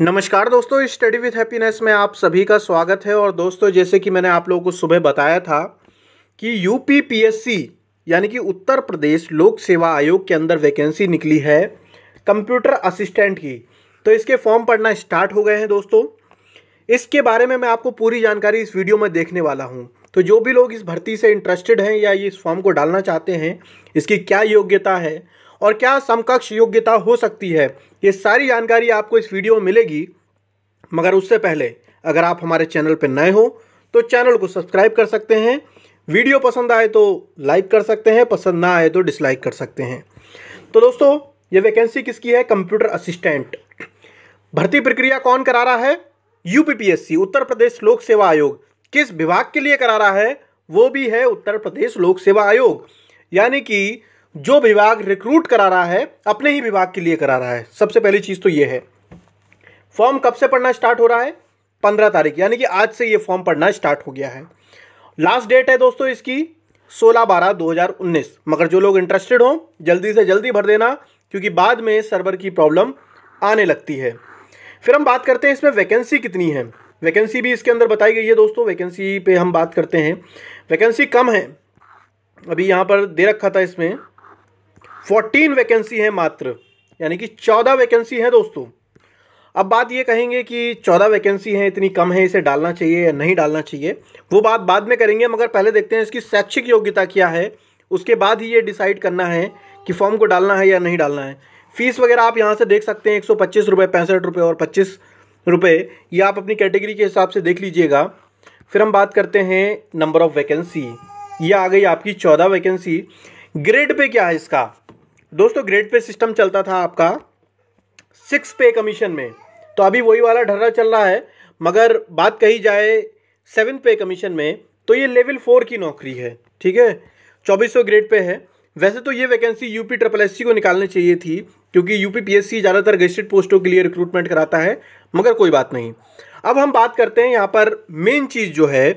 नमस्कार दोस्तों study with happiness में आप सभी का स्वागत है और दोस्तों जैसे कि मैंने आप लोगों को सुबह बताया था कि यूपी यानी कि उत्तर प्रदेश लोक सेवा आयोग के अंदर वैकेंसी निकली है कंप्यूटर असिस्टेंट की तो इसके फॉर्म पढ़ना स्टार्ट हो गए हैं दोस्तों इसके बारे में मैं आपको पूरी जानकारी इस वीडियो में देखने वाला हूँ तो जो भी लोग इस भर्ती से इंटरेस्टेड हैं या इस फॉर्म को डालना चाहते हैं इसकी क्या योग्यता है और क्या समकक्ष योग्यता हो सकती है ये सारी जानकारी आपको इस वीडियो में मिलेगी मगर उससे पहले अगर आप हमारे चैनल पर नए हो तो चैनल को सब्सक्राइब कर सकते हैं वीडियो पसंद आए तो लाइक कर सकते हैं पसंद ना आए तो डिसलाइक कर सकते हैं तो दोस्तों ये वैकेंसी किसकी है कंप्यूटर असिस्टेंट भर्ती प्रक्रिया कौन करा रहा है यूपीपीएससी उत्तर प्रदेश लोक सेवा आयोग किस विभाग के लिए करा रहा है वो भी है उत्तर प्रदेश लोक सेवा आयोग यानी कि जो विभाग रिक्रूट करा रहा है अपने ही विभाग के लिए करा रहा है सबसे पहली चीज़ तो ये है फॉर्म कब से पढ़ना स्टार्ट हो रहा है पंद्रह तारीख यानी कि आज से ये फॉर्म पढ़ना स्टार्ट हो गया है लास्ट डेट है दोस्तों इसकी सोलह बारह दो हज़ार उन्नीस मगर जो लोग इंटरेस्टेड हों जल्दी से जल्दी भर देना क्योंकि बाद में सर्वर की प्रॉब्लम आने लगती है फिर हम बात करते हैं इसमें वैकेंसी कितनी है वैकेंसी भी इसके अंदर बताई गई है दोस्तों वैकेंसी पे हम बात करते हैं वैकेंसी कम है अभी यहाँ पर दे रखा था इसमें फोर्टीन वैकेंसी है मात्र यानी कि चौदह वैकेंसी है दोस्तों अब बात ये कहेंगे कि चौदह वैकेंसी हैं इतनी कम है इसे डालना चाहिए या नहीं डालना चाहिए वो बात बाद में करेंगे मगर पहले देखते हैं इसकी शैक्षिक योग्यता क्या है उसके बाद ही ये डिसाइड करना है कि फॉर्म को डालना है या नहीं डालना है फीस वगैरह आप यहाँ से देख सकते हैं एक सौ पच्चीस रुपये पैंसठ रुपये और पच्चीस रुपये ये आप अपनी कैटेगरी के हिसाब से देख लीजिएगा फिर हम बात करते हैं नंबर ऑफ़ वैकेंसी ये आ गई आपकी चौदह वैकेंसी ग्रेड पे क्या है इसका दोस्तों ग्रेड पे सिस्टम चलता था आपका सिक्स पे कमीशन में तो अभी वही वाला ढर्रा चल रहा है मगर बात कही जाए सेवन पे कमीशन में तो ये लेवल फोर की नौकरी है ठीक है चौबीस सौ ग्रेड पे है वैसे तो ये वैकेंसी यूपी ट्रिपल एस को निकालनी चाहिए थी क्योंकि यूपी पीएससी ज़्यादातर गजेटेड पोस्टों के लिए रिक्रूटमेंट कराता है मगर कोई बात नहीं अब हम बात करते हैं यहाँ पर मेन चीज़ जो है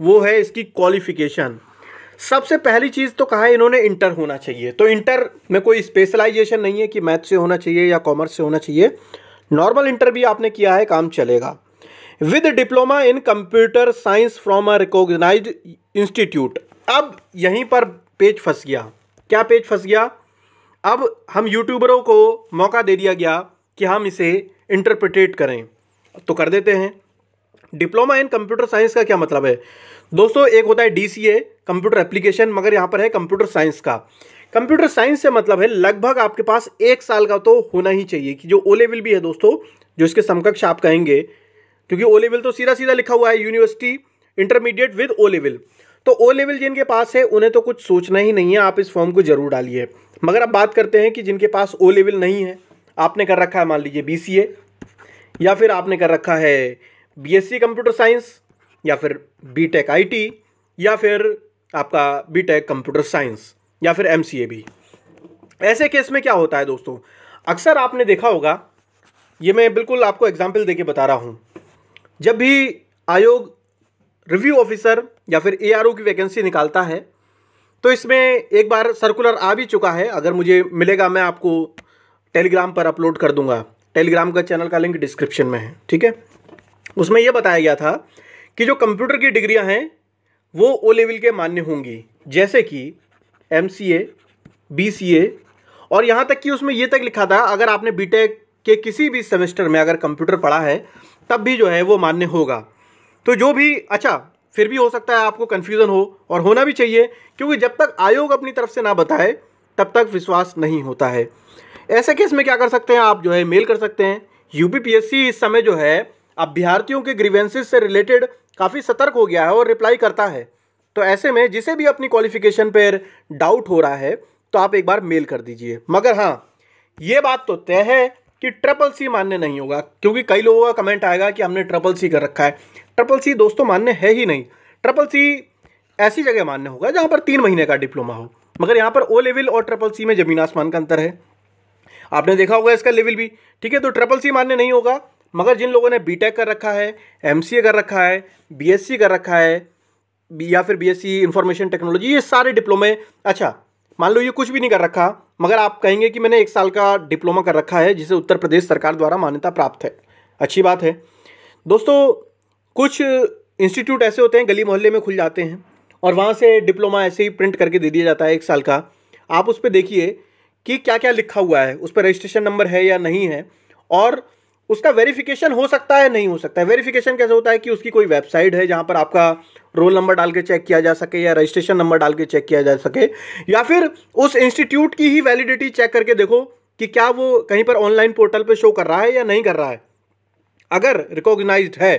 वो है इसकी क्वालिफिकेशन सबसे पहली चीज़ तो कहा इन्होंने इंटर होना चाहिए तो इंटर में कोई स्पेशलाइजेशन नहीं है कि मैथ से होना चाहिए या कॉमर्स से होना चाहिए नॉर्मल इंटर भी आपने किया है काम चलेगा with diploma in computer science from a recognise institute अब यहीं पर पेज फंस गया क्या पेज फंस गया अब हम यूट्यूबरों को मौका दे दिया गया कि हम इसे इंटरप्रिटेट करें तो कर देते हैं डिप्लोमा इन कंप्यूटर साइंस का क्या मतलब है दोस्तों एक होता है D C A computer application मगर यहाँ पर है कंप्यूटर साइंस का कंप्यूटर साइंस से मतलब है लगभग आपके पास एक साल का तो होना ही चाहिए कि जो ओ लेवल भी है दोस्तों जो इसके समकक्ष आप कहेंगे क्योंकि ओ लेवल तो सीधा सीधा लिखा हुआ है university intermediate with O level तो ओ लेवल जिनके पास है उन्हें तो कुछ सोचना ही नहीं है आप इस फॉर्म को जरूर डालिए मगर आप बात करते हैं कि जिनके पास ओ लेवल नहीं है आपने कर रखा है मान लीजिए बी या फिर आपने कर रखा है बी कंप्यूटर साइंस या फिर बी टेक या फिर आपका बी टेक कंप्यूटर साइंस या फिर एम सी ए भी ऐसे केस में क्या होता है दोस्तों अक्सर आपने देखा होगा ये मैं बिल्कुल आपको एग्जाम्पल के बता रहा हूँ जब भी आयोग रिव्यू ऑफिसर या फिर ए की वैकेंसी निकालता है तो इसमें एक बार सर्कुलर आ भी चुका है अगर मुझे मिलेगा मैं आपको टेलीग्राम पर अपलोड कर दूंगा टेलीग्राम का चैनल का लिंक डिस्क्रिप्शन में है ठीक है उसमें यह बताया गया था कि जो कंप्यूटर की डिग्रियां हैं वो ओ लेवल के मान्य होंगी जैसे कि M C A B C ए और यहाँ तक कि उसमें ये तक लिखा था अगर आपने बी टेक के किसी भी सेमेस्टर में अगर कंप्यूटर पढ़ा है तब भी जो है वो मान्य होगा तो जो भी अच्छा फिर भी हो सकता है आपको कन्फ्यूज़न हो और होना भी चाहिए क्योंकि जब तक आयोग अपनी तरफ से ना बताए तब तक विश्वास नहीं होता है ऐसे केस में क्या कर सकते हैं आप जो है मेल कर सकते हैं यूपीपीएससी इस समय जो है अभ्यर्थियों के ग्रीवेंसेस से रिलेटेड काफ़ी सतर्क हो गया है और रिप्लाई करता है तो ऐसे में जिसे भी अपनी क्वालिफिकेशन पर डाउट हो रहा है तो आप एक बार मेल कर दीजिए मगर हाँ ये बात तो तय है कि ट्रिपल सी मान्य नहीं होगा क्योंकि कई लोगों का कमेंट आएगा कि हमने ट्रिपल सी कर रखा है ट्रिपल सी दोस्तों मान्य है ही नहीं ट्रिपल सी ऐसी जगह मान्य होगा जहाँ पर तीन महीने का डिप्लोमा हो मगर यहाँ पर ओ लेवल और ट्रिपल सी में ज़मीन आसमान का अंतर है आपने देखा होगा इसका लेवल भी ठीक है तो ट्रिपल सी मान्य नहीं होगा मगर जिन लोगों ने बीटेक कर रखा है एमसीए कर रखा है बीएससी कर रखा है या फिर बीएससी इंफॉर्मेशन टेक्नोलॉजी ये सारे डिप्लोमे अच्छा मान लो ये कुछ भी नहीं कर रखा मगर आप कहेंगे कि मैंने एक साल का डिप्लोमा कर रखा है जिसे उत्तर प्रदेश सरकार द्वारा मान्यता प्राप्त है अच्छी बात है दोस्तों कुछ इंस्टीट्यूट ऐसे होते हैं गली मोहल्ले में खुल जाते हैं और वहाँ से डिप्लोमा ऐसे ही प्रिंट करके दे दिया जाता है एक साल का आप उस पर देखिए कि क्या क्या लिखा हुआ है उस पर रजिस्ट्रेशन नंबर है या नहीं है और उसका वेरिफिकेशन हो सकता है नहीं हो सकता है वेरिफिकेशन कैसे होता है कि उसकी कोई वेबसाइट है जहां पर आपका रोल नंबर डाल के चेक किया जा सके या रजिस्ट्रेशन नंबर डाल के चेक किया जा सके या फिर उस इंस्टीट्यूट की ही वैलिडिटी चेक करके देखो कि क्या वो कहीं पर ऑनलाइन पोर्टल पर शो कर रहा है या नहीं कर रहा है अगर रिकॉग्नाइज है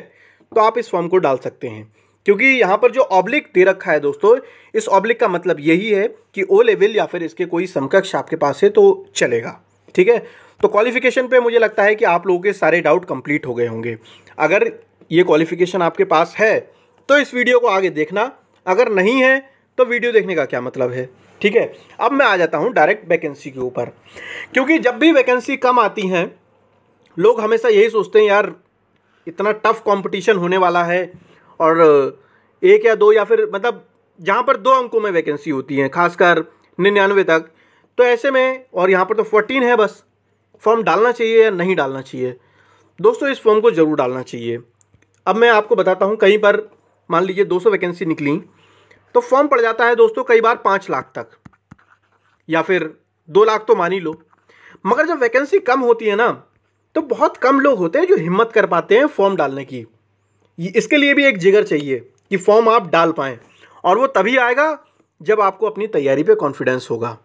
तो आप इस फॉर्म को डाल सकते हैं क्योंकि यहाँ पर जो ऑब्लिक दे रखा है दोस्तों इस ऑब्लिक का मतलब यही है कि ओ लेवल या फिर इसके कोई समकक्ष आपके पास है तो चलेगा ठीक है तो क्वालिफिकेशन पे मुझे लगता है कि आप लोगों के सारे डाउट कंप्लीट हो गए होंगे अगर ये क्वालिफिकेशन आपके पास है तो इस वीडियो को आगे देखना अगर नहीं है तो वीडियो देखने का क्या मतलब है ठीक है अब मैं आ जाता हूँ डायरेक्ट वैकेंसी के ऊपर क्योंकि जब भी वैकेंसी कम आती हैं लोग हमेशा यही सोचते हैं यार इतना टफ कंपटीशन होने वाला है और एक या दो या फिर मतलब जहाँ पर दो अंकों में वैकेंसी होती हैं खासकर निन्यानवे तक तो ऐसे में और यहाँ पर तो फोर्टीन है बस फॉर्म डालना चाहिए या नहीं डालना चाहिए दोस्तों इस फॉर्म को ज़रूर डालना चाहिए अब मैं आपको बताता हूँ कहीं पर मान लीजिए 200 वैकेंसी निकली तो फॉर्म पड़ जाता है दोस्तों कई बार पाँच लाख तक या फिर दो लाख तो मान ही लो मगर जब वैकेंसी कम होती है ना तो बहुत कम लोग होते हैं जो हिम्मत कर पाते हैं फॉर्म डालने की इसके लिए भी एक जिगर चाहिए कि फॉर्म आप डाल पाएँ और वो तभी आएगा जब आपको अपनी तैयारी पे कॉन्फिडेंस होगा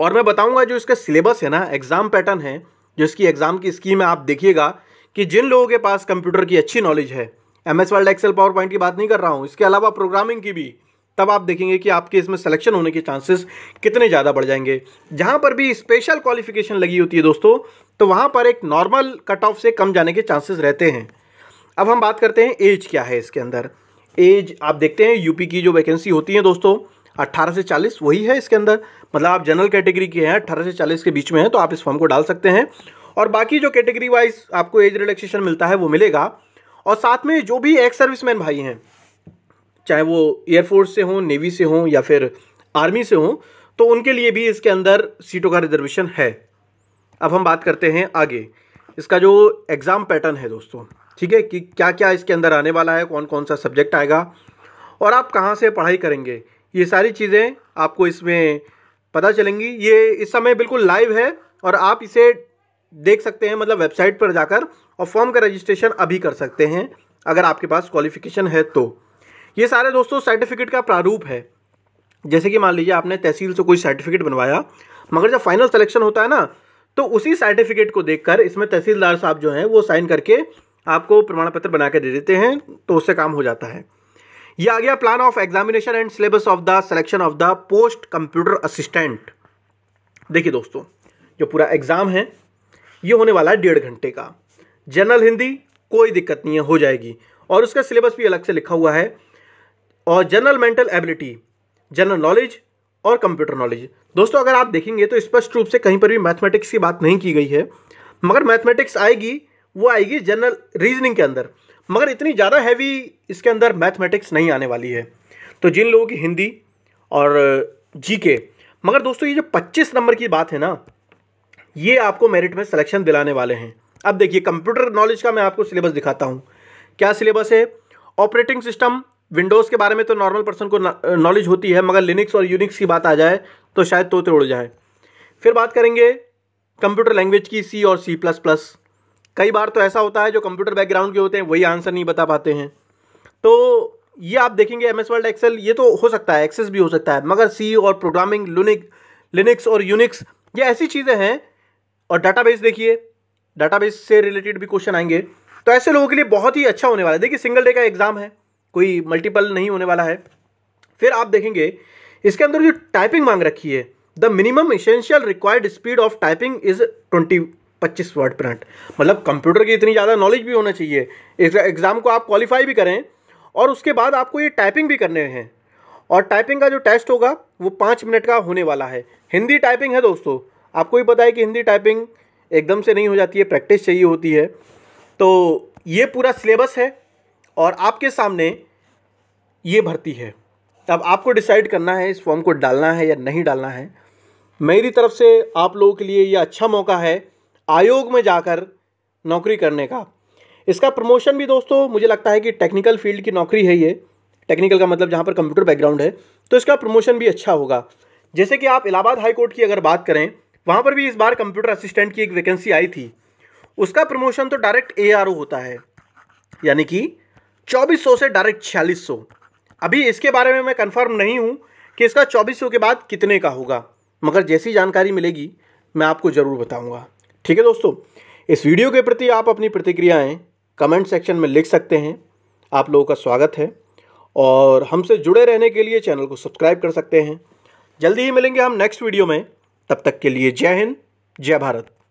और मैं बताऊंगा जो इसका सिलेबस है ना एग्ज़ाम पैटर्न है जो इसकी एग्ज़ाम की स्कीम है आप देखिएगा कि जिन लोगों के पास कंप्यूटर की अच्छी नॉलेज है M S Word Excel PowerPoint की बात नहीं कर रहा हूँ इसके अलावा प्रोग्रामिंग की भी तब आप देखेंगे कि आपके इसमें सिलेक्शन होने के चांसेस कितने ज़्यादा बढ़ जाएंगे जहाँ पर भी स्पेशल क्वालिफिकेशन लगी होती है दोस्तों तो वहाँ पर एक नॉर्मल कट ऑफ से कम जाने के चांसेस रहते हैं अब हम बात करते हैं एज क्या है इसके अंदर एज आप देखते हैं यूपी की जो वैकेंसी होती है दोस्तों अट्ठारह से चालीस वही है इसके अंदर मतलब आप जनरल कैटेगरी के हैं अट्ठारह से चालीस के बीच में हैं तो आप इस फॉर्म को डाल सकते हैं और बाकी जो कैटेगरी वाइज आपको एज रिलैक्सेशन मिलता है वो मिलेगा और साथ में जो भी एक्स मैन भाई हैं चाहे वो एयरफोर्स से हों नेवी से हों या फिर आर्मी से हों तो उनके लिए भी इसके अंदर सीटों का रिजर्वेशन है अब हम बात करते हैं आगे इसका जो एग्ज़ाम पैटर्न है दोस्तों ठीक है कि क्या क्या इसके अंदर आने वाला है कौन कौन सा सब्जेक्ट आएगा और आप कहाँ से पढ़ाई करेंगे ये सारी चीज़ें आपको इसमें पता चलेंगी ये इस समय बिल्कुल लाइव है और आप इसे देख सकते हैं मतलब वेबसाइट पर जाकर और फॉर्म का रजिस्ट्रेशन अभी कर सकते हैं अगर आपके पास क्वालिफिकेशन है तो ये सारे दोस्तों सर्टिफिकेट का प्रारूप है जैसे कि मान लीजिए आपने तहसील से कोई सर्टिफिकेट बनवाया मगर जब फाइनल सिलेक्शन होता है ना तो उसी सर्टिफिकेट को देखकर इसमें तहसीलदार साहब जो हैं वो साइन करके आपको प्रमाण पत्र बना के दे देते हैं तो उससे काम हो जाता है ये आ गया plan of examination and syllabus of the selection of the post computer assistant देखिए दोस्तों जो पूरा एग्जाम है ये होने वाला है डेढ़ घंटे का जनरल हिंदी कोई दिक्कत नहीं है हो जाएगी और उसका सिलेबस भी अलग से लिखा हुआ है और general mental ability general knowledge और कंप्यूटर नॉलेज दोस्तों अगर आप देखेंगे तो स्पष्ट रूप से कहीं पर भी मैथमेटिक्स की बात नहीं की गई है मगर मैथमेटिक्स आएगी वो आएगी जनरल रीजनिंग के अंदर मगर इतनी ज़्यादा हैवी इसके अंदर मैथमेटिक्स नहीं आने वाली है तो जिन लोगों की हिंदी और जी के मगर दोस्तों ये जो पच्चीस नंबर की बात है ना ये आपको मेरिट में सिलेक्शन दिलाने वाले हैं अब देखिए कंप्यूटर नॉलेज का मैं आपको सिलेबस दिखाता हूँ क्या सिलेबस है ऑपरेटिंग सिस्टम विंडोज़ के बारे में तो नॉर्मल पर्सन को नॉलेज होती है मगर लिनिक्स और यूनिक्स की बात आ जाए तो शायद तोते उड़ जाए फिर बात करेंगे कंप्यूटर लैंग्वेज की सी और सी प्लस प्लस कई बार तो ऐसा होता है जो कंप्यूटर बैकग्राउंड के होते हैं वही आंसर नहीं बता पाते हैं तो ये आप देखेंगे एम एस वर्ल्ड एक्सेल ये तो हो सकता है एक्सेस भी हो सकता है मगर सी और प्रोग्रामिंग लुनिक लिनिक्स और यूनिक्स ये ऐसी चीज़ें हैं और डाटाबेस देखिए डाटाबेस से रिलेटेड भी क्वेश्चन आएंगे तो ऐसे लोगों के लिए बहुत ही अच्छा होने वाला है देखिए सिंगल डे का एग्ज़ाम है कोई मल्टीपल नहीं होने वाला है फिर आप देखेंगे इसके अंदर जो टाइपिंग मांग रखी है the minimum essential required speed of typing is twenty पच्चीस वर्ड प्रिंट मतलब कंप्यूटर की इतनी ज़्यादा नॉलेज भी होना चाहिए एग्ज़ाम को आप क्वालिफाई भी करें और उसके बाद आपको ये टाइपिंग भी करने हैं और टाइपिंग का जो टेस्ट होगा वो पाँच मिनट का होने वाला है हिंदी टाइपिंग है दोस्तों आपको भी पता है कि हिंदी टाइपिंग एकदम से नहीं हो जाती है प्रैक्टिस चाहिए होती है तो ये पूरा सिलेबस है और आपके सामने ये भर्ती है अब आपको डिसाइड करना है इस फॉर्म को डालना है या नहीं डालना है मेरी तरफ से आप लोगों के लिए ये अच्छा मौका है आयोग में जाकर नौकरी करने का इसका प्रमोशन भी दोस्तों मुझे लगता है कि टेक्निकल फील्ड की नौकरी है ये टेक्निकल का मतलब जहाँ पर कंप्यूटर बैकग्राउंड है तो इसका प्रमोशन भी अच्छा होगा जैसे कि आप इलाहाबाद हाई कोर्ट की अगर बात करें वहाँ पर भी इस बार कंप्यूटर असिस्टेंट की एक वैकेंसी आई थी उसका प्रमोशन तो डायरेक्ट ए होता है यानी कि चौबीस से डायरेक्ट छियालीस अभी इसके बारे में मैं कन्फर्म नहीं हूँ कि इसका चौबीस के बाद कितने का होगा मगर जैसी जानकारी मिलेगी मैं आपको ज़रूर बताऊँगा ठीक है दोस्तों इस वीडियो के प्रति आप अपनी प्रतिक्रियाएं कमेंट सेक्शन में लिख सकते हैं आप लोगों का स्वागत है और हमसे जुड़े रहने के लिए चैनल को सब्सक्राइब कर सकते हैं जल्दी ही मिलेंगे हम नेक्स्ट वीडियो में तब तक के लिए जय हिंद जय भारत